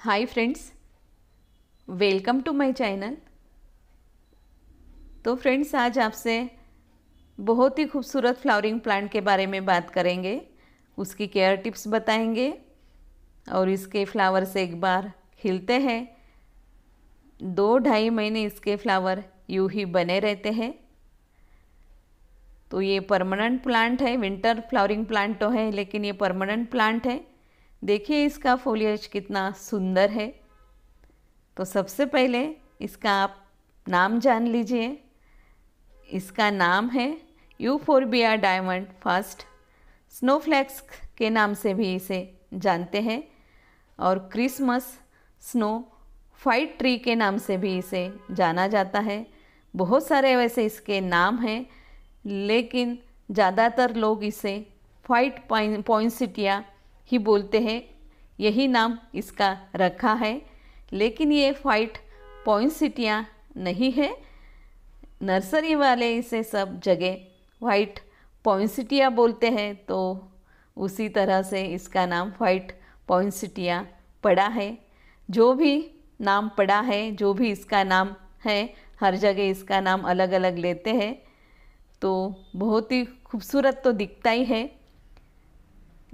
hi friends welcome to my channel तो friends आज आपसे बहुत ही खूबसूरत फ्लावरिंग प्लांट के बारे में बात करेंगे उसकी केयर टिप्स बताएंगे और इसके फ्लावर्स एक बार खिलते हैं दो ढाई महीने इसके फ्लावर यूं ही बने रहते हैं तो ये परमानेंट प्लांट है विंटर फ्लावरिंग प्लांट तो है लेकिन ये परमानेंट प्लांट है देखिए इसका फोलियज कितना सुंदर है तो सबसे पहले इसका आप नाम जान लीजिए इसका नाम है U R diamond first snowflakes के नाम से भी इसे जानते हैं और क्रिसमस स्नो फाइट ट्री के नाम से भी इसे जाना जाता है बहुत सारे वैसे इसके नाम हैं लेकिन ज़्यादातर लोग इसे फाइट पॉइंट पॉइंसिटिया ही बोलते हैं यही नाम इसका रखा है लेकिन ये फाइट सिटियाँ नहीं है नर्सरी वाले इसे सब जगह वाइट सिटियाँ बोलते हैं तो उसी तरह से इसका नाम वाइट सिटियाँ पड़ा है जो भी नाम पड़ा है जो भी इसका नाम है हर जगह इसका नाम अलग अलग लेते हैं तो बहुत ही खूबसूरत तो दिखता ही है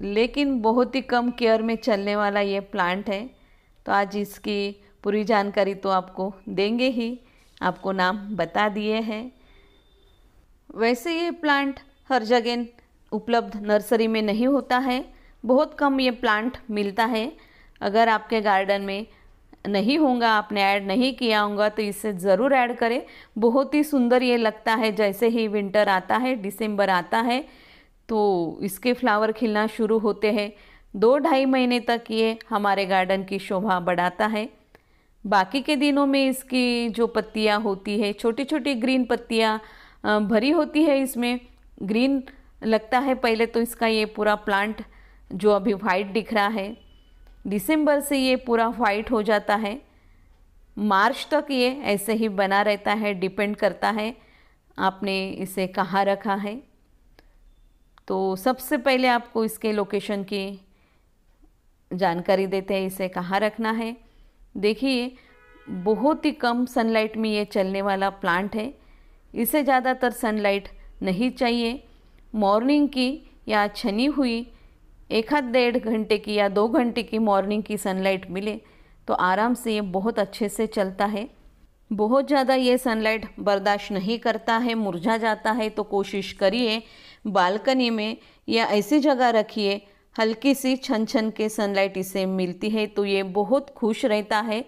लेकिन बहुत ही कम केयर में चलने वाला ये प्लांट है तो आज इसकी पूरी जानकारी तो आपको देंगे ही आपको नाम बता दिए हैं वैसे ये प्लांट हर जगह उपलब्ध नर्सरी में नहीं होता है बहुत कम ये प्लांट मिलता है अगर आपके गार्डन में नहीं होगा आपने ऐड नहीं किया होगा तो इसे ज़रूर ऐड करें बहुत ही सुंदर ये लगता है जैसे ही विंटर आता है दिसंबर आता है तो इसके फ्लावर खिलना शुरू होते हैं दो ढाई महीने तक ये हमारे गार्डन की शोभा बढ़ाता है बाकी के दिनों में इसकी जो पत्तियाँ होती है छोटी छोटी ग्रीन पत्तियाँ भरी होती है इसमें ग्रीन लगता है पहले तो इसका ये पूरा प्लांट जो अभी वाइट दिख रहा है दिसंबर से ये पूरा वाइट हो जाता है मार्च तक ये ऐसे ही बना रहता है डिपेंड करता है आपने इसे कहाँ रखा है तो सबसे पहले आपको इसके लोकेशन की जानकारी देते हैं इसे कहाँ रखना है देखिए बहुत ही कम सनलाइट में ये चलने वाला प्लांट है इसे ज़्यादातर सनलाइट नहीं चाहिए मॉर्निंग की या छनी हुई एक हाथ डेढ़ घंटे की या दो घंटे की मॉर्निंग की सनलाइट मिले तो आराम से ये बहुत अच्छे से चलता है बहुत ज़्यादा ये सनलाइट बर्दाश्त नहीं करता है मुरझा जाता है तो कोशिश करिए बालकनी में या ऐसी जगह रखिए हल्की सी छन छन के सनलाइट इसे मिलती है तो ये बहुत खुश रहता है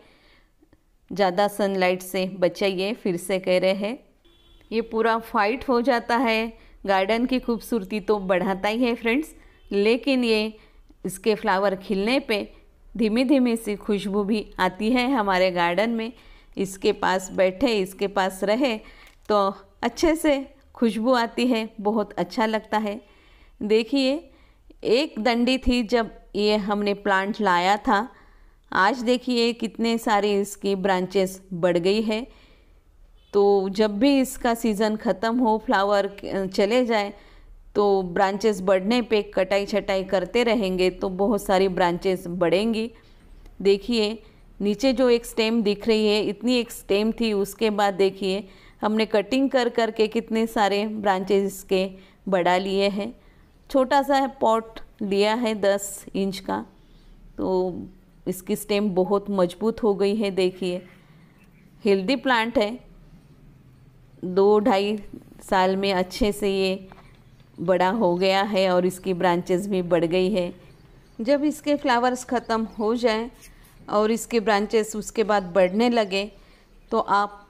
ज़्यादा सनलाइट से बचाइए फिर से कह रहे हैं ये पूरा फाइट हो जाता है गार्डन की खूबसूरती तो बढ़ाता ही है फ्रेंड्स लेकिन ये इसके फ्लावर खिलने पे धीमे धीमे सी खुशबू भी आती है हमारे गार्डन में इसके पास बैठे इसके पास रहे तो अच्छे से खुशबू आती है बहुत अच्छा लगता है देखिए एक दंडी थी जब ये हमने प्लांट लाया था आज देखिए कितने सारे इसकी ब्रांचेस बढ़ गई है तो जब भी इसका सीज़न ख़त्म हो फ्लावर चले जाए तो ब्रांचेस बढ़ने पे कटाई छटाई करते रहेंगे तो बहुत सारी ब्रांचेस बढ़ेंगी देखिए नीचे जो एक स्टेम दिख रही है इतनी एक स्टेम थी उसके बाद देखिए हमने कटिंग कर कर के कितने सारे ब्रांचेस के बड़ा लिए हैं छोटा सा पॉट लिया है दस इंच का तो इसकी स्टेम बहुत मजबूत हो गई है देखिए हेल्दी प्लांट है दो ढाई साल में अच्छे से ये बड़ा हो गया है और इसकी ब्रांचेस भी बढ़ गई है जब इसके फ्लावर्स ख़त्म हो जाए और इसके ब्रांचेस उसके बाद बढ़ने लगे तो आप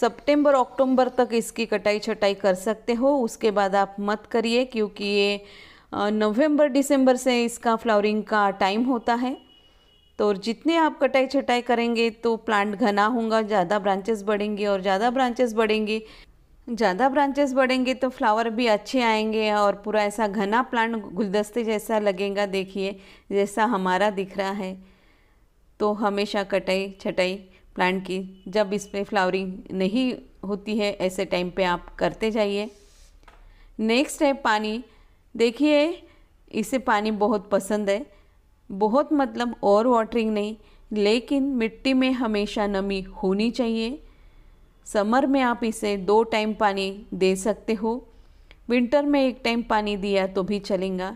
सितंबर अक्टूबर तक इसकी कटाई छटाई कर सकते हो उसके बाद आप मत करिए क्योंकि ये नवंबर दिसंबर से इसका फ्लावरिंग का टाइम होता है तो जितने आप कटाई छटाई करेंगे तो प्लांट घना होगा ज़्यादा ब्रांचेस बढ़ेंगे और ज़्यादा ब्रांचेस बढ़ेंगे ज़्यादा ब्रांचेस बढ़ेंगे तो फ्लावर भी अच्छे आएंगे और पूरा ऐसा घना प्लांट गुलदस्ते जैसा लगेगा देखिए जैसा हमारा दिख रहा है तो हमेशा कटाई छटाई प्लांट की जब इस पर फ्लावरिंग नहीं होती है ऐसे टाइम पे आप करते जाइए नेक्स्ट है पानी देखिए इसे पानी बहुत पसंद है बहुत मतलब और वाटरिंग नहीं लेकिन मिट्टी में हमेशा नमी होनी चाहिए समर में आप इसे दो टाइम पानी दे सकते हो विंटर में एक टाइम पानी दिया तो भी चलेगा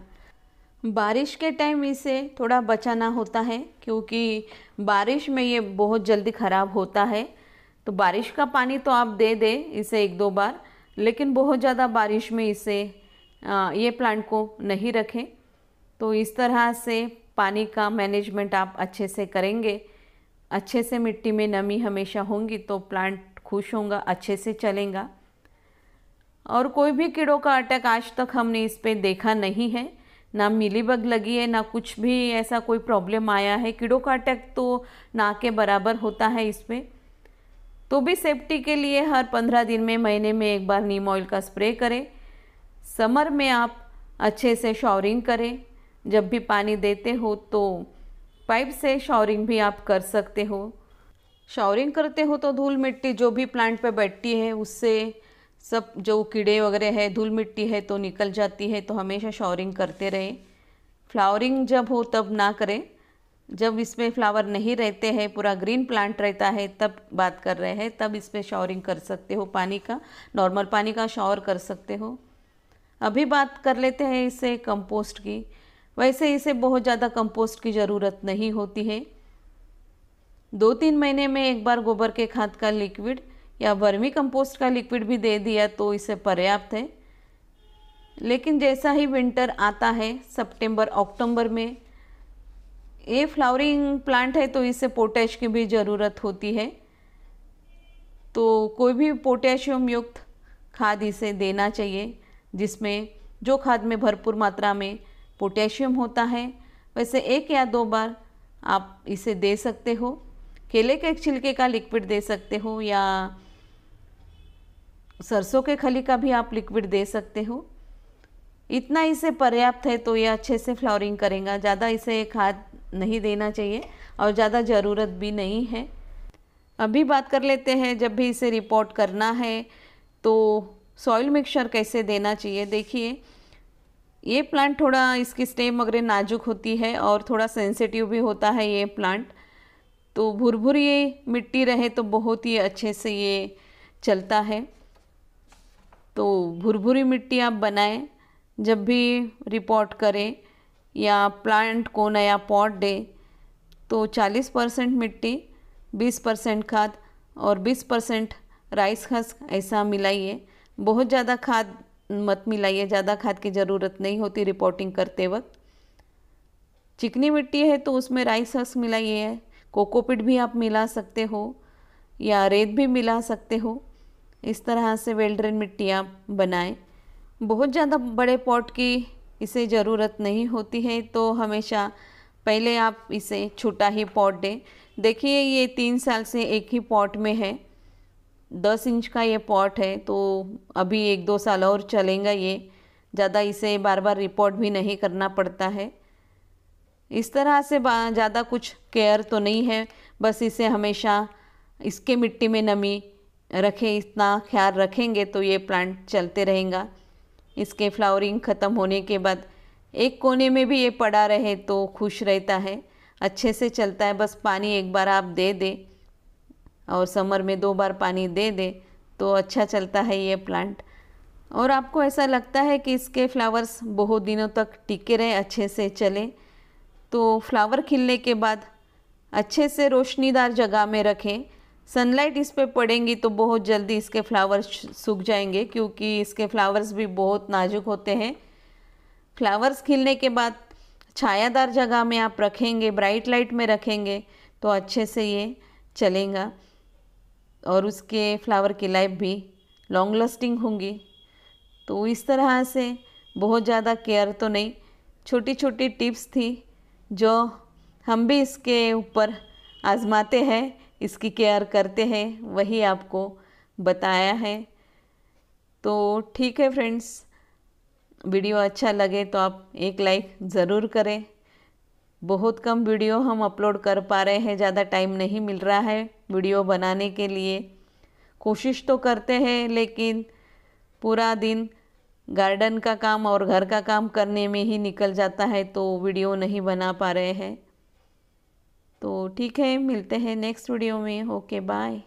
बारिश के टाइम इसे थोड़ा बचाना होता है क्योंकि बारिश में ये बहुत जल्दी ख़राब होता है तो बारिश का पानी तो आप दे दें इसे एक दो बार लेकिन बहुत ज़्यादा बारिश में इसे आ, ये प्लांट को नहीं रखें तो इस तरह से पानी का मैनेजमेंट आप अच्छे से करेंगे अच्छे से मिट्टी में नमी हमेशा होंगी तो प्लांट खुश होगा अच्छे से चलेगा और कोई भी कीड़ों का अटैक आज तक हमने इस पर देखा नहीं है ना मिली बग लगी है ना कुछ भी ऐसा कोई प्रॉब्लम आया है कीड़ों का अटैक तो ना के बराबर होता है इसमें तो भी सेफ्टी के लिए हर पंद्रह दिन में महीने में एक बार नीम ऑयल का स्प्रे करें समर में आप अच्छे से शॉवरिंग करें जब भी पानी देते हो तो पाइप से शॉवरिंग भी आप कर सकते हो शॉवरिंग करते हो तो धूल मिट्टी जो भी प्लांट पर बैठती है उससे सब जो कीड़े वगैरह है धूल मिट्टी है तो निकल जाती है तो हमेशा शॉवरिंग करते रहें फ्लावरिंग जब हो तब ना करें जब इसमें फ्लावर नहीं रहते हैं पूरा ग्रीन प्लांट रहता है तब बात कर रहे हैं तब इसमें शॉवरिंग कर सकते हो पानी का नॉर्मल पानी का शॉवर कर सकते हो अभी बात कर लेते हैं इसे कंपोस्ट की वैसे इसे बहुत ज़्यादा कंपोस्ट की ज़रूरत नहीं होती है दो तीन महीने में एक बार गोबर के खाद का लिक्विड या वर्मी कंपोस्ट का लिक्विड भी दे दिया तो इसे पर्याप्त है लेकिन जैसा ही विंटर आता है सितंबर अक्टूबर में ये फ्लावरिंग प्लांट है तो इसे पोटैश की भी ज़रूरत होती है तो कोई भी पोटेशियम युक्त खाद इसे देना चाहिए जिसमें जो खाद में भरपूर मात्रा में पोटेशियम होता है वैसे एक या दो बार आप इसे दे सकते हो केले के छिलके का लिक्विड दे सकते हो या सरसों के खली का भी आप लिक्विड दे सकते हो इतना इसे पर्याप्त है तो ये अच्छे से फ्लावरिंग करेगा ज़्यादा इसे खाद नहीं देना चाहिए और ज़्यादा ज़रूरत भी नहीं है अभी बात कर लेते हैं जब भी इसे रिपोर्ट करना है तो सॉइल मिक्सचर कैसे देना चाहिए देखिए ये प्लांट थोड़ा इसकी स्टेम वगैरह नाजुक होती है और थोड़ा सेंसिटिव भी होता है ये प्लांट तो भुरभुरी मिट्टी रहे तो बहुत ही अच्छे से ये चलता है तो भुरभुरी मिट्टी आप बनाएं जब भी रिपोर्ट करें या प्लांट को नया पॉट दे तो 40 परसेंट मिट्टी 20 परसेंट खाद और 20 परसेंट राइस खस ऐसा मिलाइए बहुत ज़्यादा खाद मत मिलाइए ज़्यादा खाद की ज़रूरत नहीं होती रिपोर्टिंग करते वक्त चिकनी मिट्टी है तो उसमें राइस हस मिलाइए कोकोपिट भी आप मिला सकते हो या रेत भी मिला सकते हो इस तरह से वेल मिट्टी आप बनाएं बहुत ज़्यादा बड़े पॉट की इसे ज़रूरत नहीं होती है तो हमेशा पहले आप इसे छोटा ही पॉट दें देखिए ये तीन साल से एक ही पॉट में है दस इंच का ये पॉट है तो अभी एक दो साल और चलेगा ये ज़्यादा इसे बार बार रिपोर्ट भी नहीं करना पड़ता है इस तरह से ज़्यादा कुछ केयर तो नहीं है बस इसे हमेशा इसके मिट्टी में नमी रखें इतना ख्याल रखेंगे तो ये प्लांट चलते रहेगा इसके फ्लावरिंग ख़त्म होने के बाद एक कोने में भी ये पड़ा रहे तो खुश रहता है अच्छे से चलता है बस पानी एक बार आप दे दें और समर में दो बार पानी दे दे तो अच्छा चलता है ये प्लांट और आपको ऐसा लगता है कि इसके फ्लावर्स बहुत दिनों तक टिके रहे अच्छे से चले तो फ्लावर खिलने के बाद अच्छे से रोशनीदार जगह में रखें सनलाइट इस पर पड़ेंगी तो बहुत जल्दी इसके फ्लावर्स सूख जाएंगे क्योंकि इसके फ्लावर्स भी बहुत नाजुक होते हैं फ्लावर्स खिलने के बाद छायादार जगह में आप रखेंगे ब्राइट लाइट में रखेंगे तो अच्छे से ये चलेगा और उसके फ्लावर की लाइफ भी लॉन्ग लास्टिंग होंगी तो इस तरह से बहुत ज़्यादा केयर तो नहीं छोटी छोटी टिप्स थी जो हम भी इसके ऊपर आजमाते हैं इसकी केयर करते हैं वही आपको बताया है तो ठीक है फ्रेंड्स वीडियो अच्छा लगे तो आप एक लाइक ज़रूर करें बहुत कम वीडियो हम अपलोड कर पा रहे हैं ज़्यादा टाइम नहीं मिल रहा है वीडियो बनाने के लिए कोशिश तो करते हैं लेकिन पूरा दिन गार्डन का काम और घर का काम करने में ही निकल जाता है तो वीडियो नहीं बना पा रहे हैं तो ठीक है मिलते हैं नेक्स्ट वीडियो में ओके बाय